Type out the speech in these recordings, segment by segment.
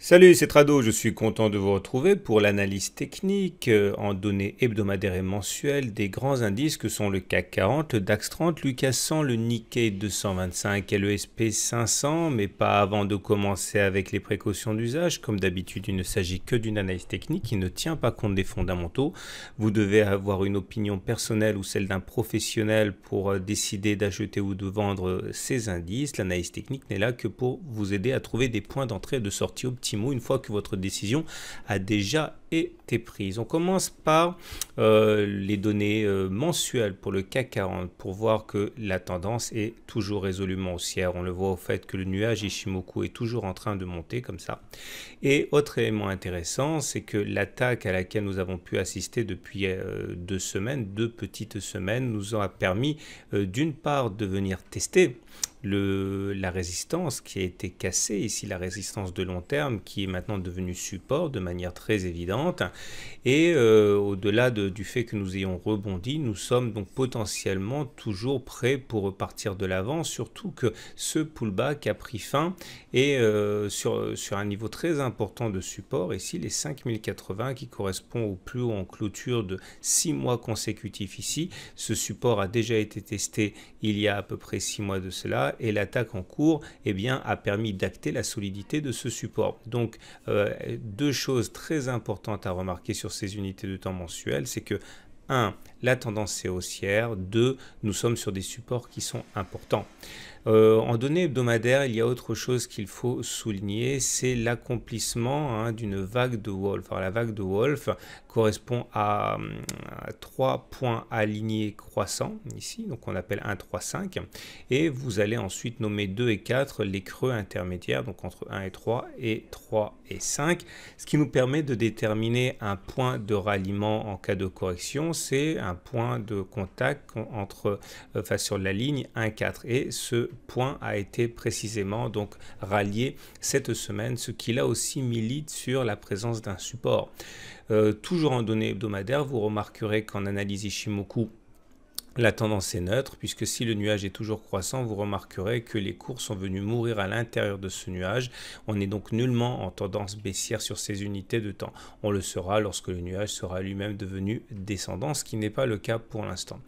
Salut, c'est Trado, je suis content de vous retrouver pour l'analyse technique euh, en données hebdomadaires et mensuelles des grands indices que sont le CAC 40, le DAX 30, l'UCAS 100, le Nikkei 225 et le SP 500, mais pas avant de commencer avec les précautions d'usage. Comme d'habitude, il ne s'agit que d'une analyse technique qui ne tient pas compte des fondamentaux. Vous devez avoir une opinion personnelle ou celle d'un professionnel pour euh, décider d'acheter ou de vendre euh, ces indices. L'analyse technique n'est là que pour vous aider à trouver des points d'entrée et de sortie optimistes une fois que votre décision a déjà été prise. On commence par euh, les données euh, mensuelles pour le CAC 40 pour voir que la tendance est toujours résolument haussière. On le voit au fait que le nuage Ishimoku est toujours en train de monter comme ça. Et autre élément intéressant, c'est que l'attaque à laquelle nous avons pu assister depuis euh, deux semaines, deux petites semaines, nous a permis d'une part de venir tester le, la résistance qui a été cassée, ici la résistance de long terme qui est maintenant devenue support de manière très évidente. Et euh, au-delà de, du fait que nous ayons rebondi, nous sommes donc potentiellement toujours prêts pour repartir de l'avant, surtout que ce pullback a pris fin et euh, sur, sur un niveau très important de support, ici les 5080 qui correspond au plus haut en clôture de 6 mois consécutifs ici. Ce support a déjà été testé il y a à peu près 6 mois de cela et l'attaque en cours eh bien, a permis d'acter la solidité de ce support. Donc euh, deux choses très importantes à remarquer sur ces unités de temps mensuelles, c'est que 1 la tendance est haussière. Deux, Nous sommes sur des supports qui sont importants. Euh, en données hebdomadaires, il y a autre chose qu'il faut souligner, c'est l'accomplissement hein, d'une vague de Wolf. Alors, la vague de Wolf correspond à, trois points alignés croissants, ici, donc on appelle 1, 3, 5, et vous allez ensuite nommer 2 et 4 les creux intermédiaires, donc entre 1 et 3 et 3 et 5, ce qui nous permet de déterminer un point de ralliement en cas de correction, c'est un point de contact entre, euh, enfin, sur la ligne 1-4. Et ce point a été précisément donc rallié cette semaine, ce qui là aussi milite sur la présence d'un support. Euh, toujours en données hebdomadaires, vous remarquerez qu'en analyse Ishimoku, la tendance est neutre, puisque si le nuage est toujours croissant, vous remarquerez que les cours sont venus mourir à l'intérieur de ce nuage. On n'est donc nullement en tendance baissière sur ces unités de temps. On le sera lorsque le nuage sera lui-même devenu descendant, ce qui n'est pas le cas pour l'instant.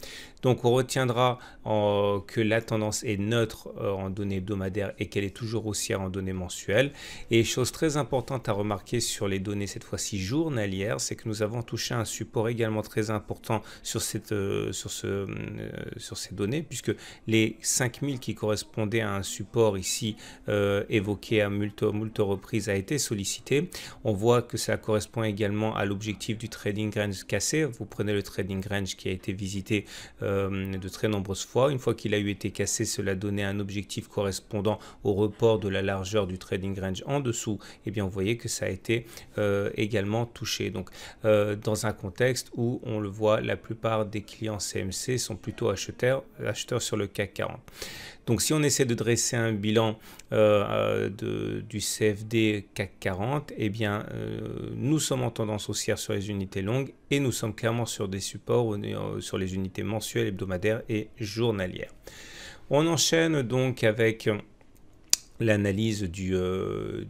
Donc on retiendra euh, que la tendance est neutre euh, en données hebdomadaires et qu'elle est toujours haussière en données mensuelles. Et chose très importante à remarquer sur les données cette fois-ci journalières, c'est que nous avons touché un support également très important sur, cette, euh, sur ce euh, sur ces données, puisque les 5000 qui correspondaient à un support ici euh, évoqué à multo, reprises a été sollicité. On voit que ça correspond également à l'objectif du trading range cassé. Vous prenez le trading range qui a été visité euh, de très nombreuses fois. Une fois qu'il a eu été cassé, cela donnait un objectif correspondant au report de la largeur du trading range en dessous. Et eh bien, vous voyez que ça a été également touché. Donc, dans un contexte où on le voit, la plupart des clients CMC sont plutôt acheteurs, acheteurs sur le CAC 40. Donc si on essaie de dresser un bilan euh, euh, du CFD CAC 40, eh bien euh, nous sommes en tendance haussière sur les unités longues et nous sommes clairement sur des supports sur les unités mensuelles, hebdomadaires et journalières. On enchaîne donc avec l'analyse du, euh,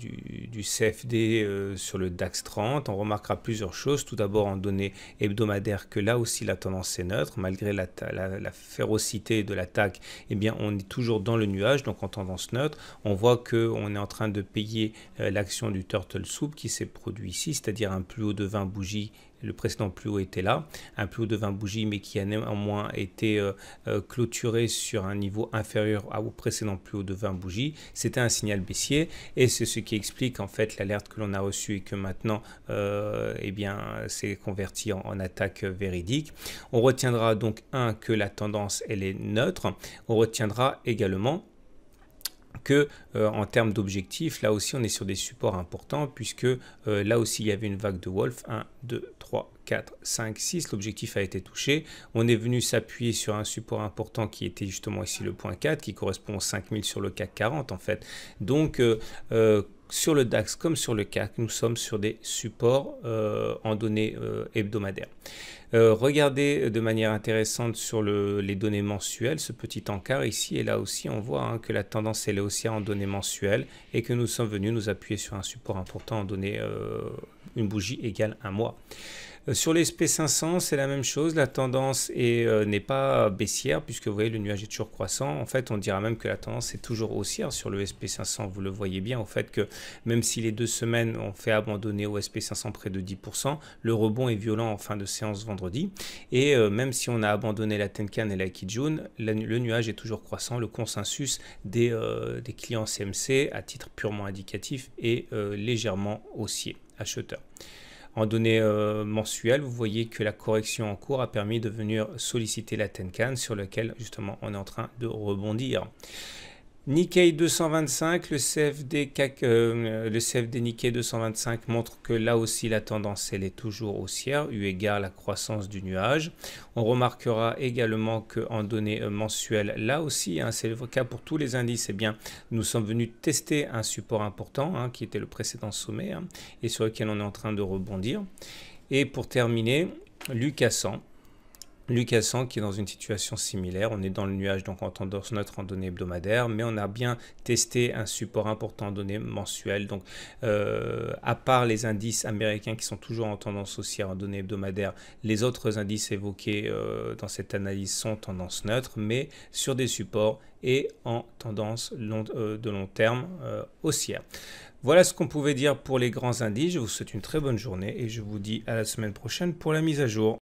CFD euh, sur le DAX 30, on remarquera plusieurs choses. Tout d'abord en données hebdomadaires que là aussi la tendance est neutre, malgré la, férocité de l'attaque, eh bien on est toujours dans le nuage, donc en tendance neutre. On voit qu'on est en train de payer euh, l'action du Turtle Soup qui s'est produit ici, c'est-à-dire un plus haut de 20 bougies le précédent plus haut était là, un plus haut de 20 bougies, mais qui a néanmoins été euh, euh, clôturé sur un niveau inférieur au précédent plus haut de 20 bougies. C'était un signal baissier et c'est ce qui explique en fait l'alerte que l'on a reçue et que maintenant, euh, eh bien, c'est converti en, en, attaque véridique. On retiendra donc un que la tendance elle est neutre. On retiendra également que euh, en termes d'objectifs, là aussi on est sur des supports importants puisque euh, là aussi il y avait une vague de Wolf, 1, 2, 3, 4, 5, 6, l'objectif a été touché, on est venu s'appuyer sur un support important qui était justement ici le point 4 qui correspond aux 5000 sur le CAC 40 en fait. Donc quand euh, sur le DAX comme sur le CAC, nous sommes sur des supports euh, en données euh, hebdomadaires. Euh, regardez de manière intéressante sur les données mensuelles, ce petit encart ici, et là aussi on voit hein, que la tendance elle est aussi en données mensuelles et que nous sommes venus nous appuyer sur un support important en données, une bougie égale un mois. Euh, sur les 500 c'est la même chose. La tendance euh, n'est pas baissière puisque vous voyez le nuage est toujours croissant. En fait, on dira même que la tendance est toujours haussière sur le SP500. Vous le voyez bien au fait que même si les deux semaines ont fait abandonner au SP500 près de 10%, le rebond est violent en fin de séance vendredi. Et euh, même si on a abandonné la Tenkan et la Kijun, le nuage est toujours croissant. Le consensus des, des clients CMC à titre purement indicatif est légèrement haussier, acheteur. En données euh, mensuelles, vous voyez que la correction en cours a permis de venir solliciter la Tenkan sur lequel justement on est en train de rebondir. Nikkei 225, le CFD, euh, le Nikkei 225 montre que là aussi la tendance elle est toujours haussière, eu égard à la croissance du nuage. On remarquera également qu'en données euh, mensuelles, là aussi, hein, c'est le cas pour tous les indices, eh bien, nous sommes venus tester un support important hein, qui était le précédent sommet hein, et sur lequel on est en train de rebondir. Et pour terminer, Lucas Lucasan qui est dans une situation similaire. On est dans le nuage, donc en tendance neutre en données hebdomadaires, mais on a bien testé un support important données mensuelles. Donc, euh, à part les indices américains qui sont toujours en tendance haussière en données hebdomadaires, les autres indices évoqués euh, dans cette analyse sont tendance neutre, mais sur des supports et en tendance euh, de long terme haussière. Voilà ce qu'on pouvait dire pour les grands indices. Je vous souhaite une très bonne journée et je vous dis à la semaine prochaine pour la mise à jour.